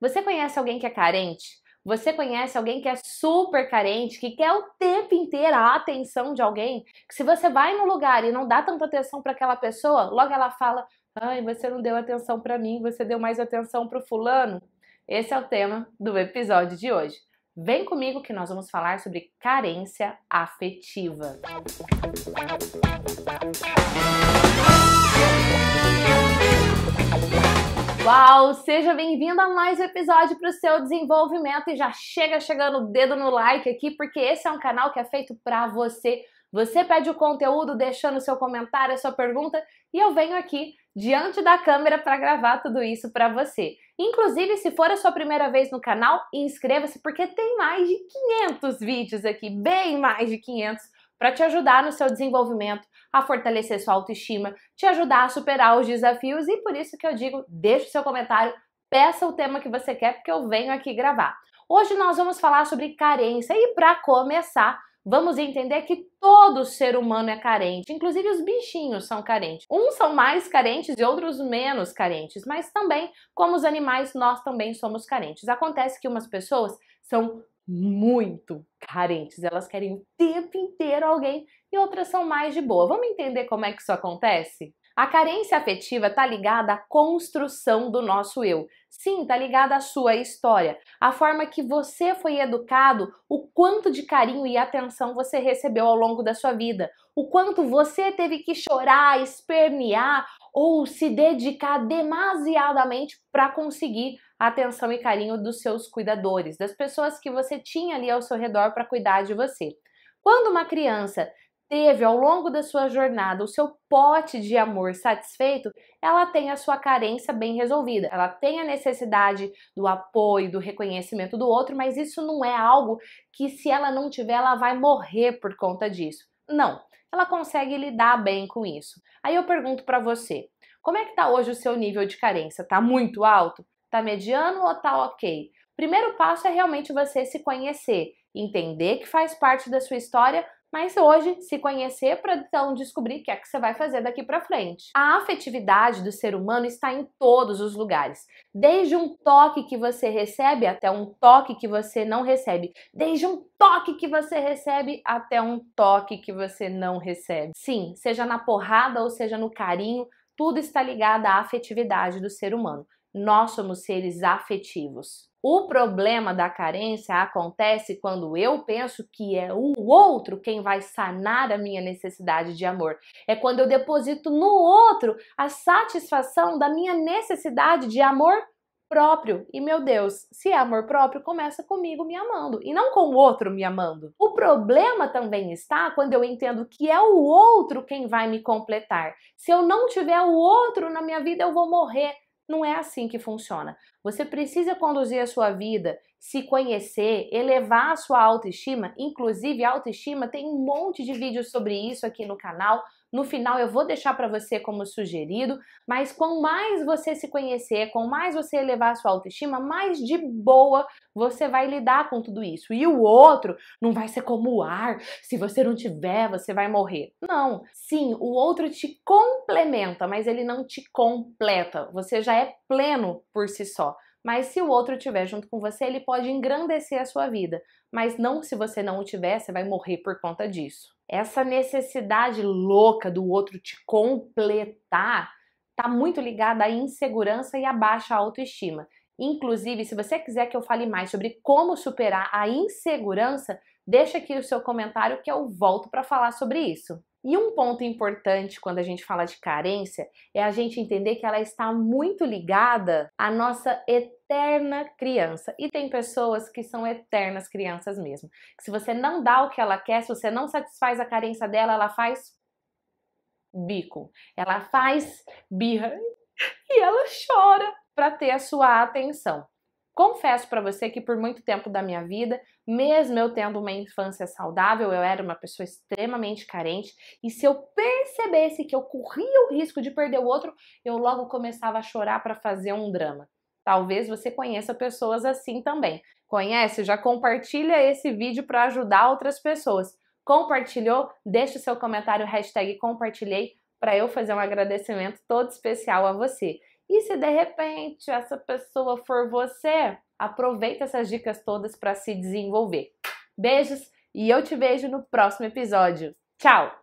Você conhece alguém que é carente? Você conhece alguém que é super carente, que quer o tempo inteiro a atenção de alguém? Que se você vai no lugar e não dá tanta atenção para aquela pessoa, logo ela fala: "Ai, você não deu atenção para mim, você deu mais atenção para o fulano". Esse é o tema do episódio de hoje. Vem comigo que nós vamos falar sobre carência afetiva. Música pessoal, seja bem-vindo a mais um episódio para o seu desenvolvimento e já chega chegando o dedo no like aqui, porque esse é um canal que é feito para você. Você pede o conteúdo deixando seu comentário, sua pergunta e eu venho aqui diante da câmera para gravar tudo isso para você. Inclusive, se for a sua primeira vez no canal, inscreva-se porque tem mais de 500 vídeos aqui, bem mais de 500 para te ajudar no seu desenvolvimento, a fortalecer sua autoestima, te ajudar a superar os desafios e por isso que eu digo, deixe o seu comentário, peça o tema que você quer porque eu venho aqui gravar. Hoje nós vamos falar sobre carência e para começar, vamos entender que todo ser humano é carente, inclusive os bichinhos são carentes. Uns são mais carentes e outros menos carentes, mas também, como os animais, nós também somos carentes. Acontece que umas pessoas são muito carentes. Elas querem o tempo inteiro alguém e outras são mais de boa. Vamos entender como é que isso acontece? A carência afetiva está ligada à construção do nosso eu. Sim, está ligada à sua história, à forma que você foi educado, o quanto de carinho e atenção você recebeu ao longo da sua vida, o quanto você teve que chorar, espernear ou se dedicar demasiadamente para conseguir atenção e carinho dos seus cuidadores, das pessoas que você tinha ali ao seu redor para cuidar de você. Quando uma criança teve ao longo da sua jornada o seu pote de amor satisfeito, ela tem a sua carência bem resolvida. Ela tem a necessidade do apoio, do reconhecimento do outro, mas isso não é algo que se ela não tiver, ela vai morrer por conta disso. Não. Ela consegue lidar bem com isso. Aí eu pergunto para você, como é que tá hoje o seu nível de carência? Tá muito alto? Tá mediano ou tá ok? Primeiro passo é realmente você se conhecer, entender que faz parte da sua história, mas hoje se conhecer para então descobrir o que é que você vai fazer daqui para frente. A afetividade do ser humano está em todos os lugares, desde um toque que você recebe até um toque que você não recebe, desde um toque que você recebe até um toque que você não recebe. Sim, seja na porrada ou seja no carinho, tudo está ligado à afetividade do ser humano. Nós somos seres afetivos. O problema da carência acontece quando eu penso que é o outro quem vai sanar a minha necessidade de amor. É quando eu deposito no outro a satisfação da minha necessidade de amor próprio. E meu Deus, se é amor próprio, começa comigo me amando e não com o outro me amando. O problema também está quando eu entendo que é o outro quem vai me completar. Se eu não tiver o outro na minha vida, eu vou morrer. Não é assim que funciona. Você precisa conduzir a sua vida, se conhecer, elevar a sua autoestima. Inclusive, a autoestima tem um monte de vídeos sobre isso aqui no canal. No final eu vou deixar para você como sugerido, mas quanto mais você se conhecer, quanto mais você elevar a sua autoestima, mais de boa você vai lidar com tudo isso. E o outro não vai ser como o ar, se você não tiver, você vai morrer. Não. Sim, o outro te complementa, mas ele não te completa. Você já é pleno por si só. Mas se o outro estiver junto com você, ele pode engrandecer a sua vida. Mas não se você não o tiver, você vai morrer por conta disso. Essa necessidade louca do outro te completar está muito ligada à insegurança e à baixa autoestima. Inclusive, se você quiser que eu fale mais sobre como superar a insegurança, Deixa aqui o seu comentário que eu volto para falar sobre isso. E um ponto importante quando a gente fala de carência é a gente entender que ela está muito ligada à nossa eterna criança. E tem pessoas que são eternas crianças mesmo. Que se você não dá o que ela quer, se você não satisfaz a carência dela, ela faz bico, ela faz birra e ela chora para ter a sua atenção. Confesso para você que por muito tempo da minha vida, mesmo eu tendo uma infância saudável, eu era uma pessoa extremamente carente e se eu percebesse que eu corria o risco de perder o outro, eu logo começava a chorar para fazer um drama. Talvez você conheça pessoas assim também. Conhece? Já compartilha esse vídeo para ajudar outras pessoas. Compartilhou? Deixe o seu comentário compartilhei para eu fazer um agradecimento todo especial a você. E se de repente essa pessoa for você, aproveita essas dicas todas para se desenvolver. Beijos e eu te vejo no próximo episódio. Tchau!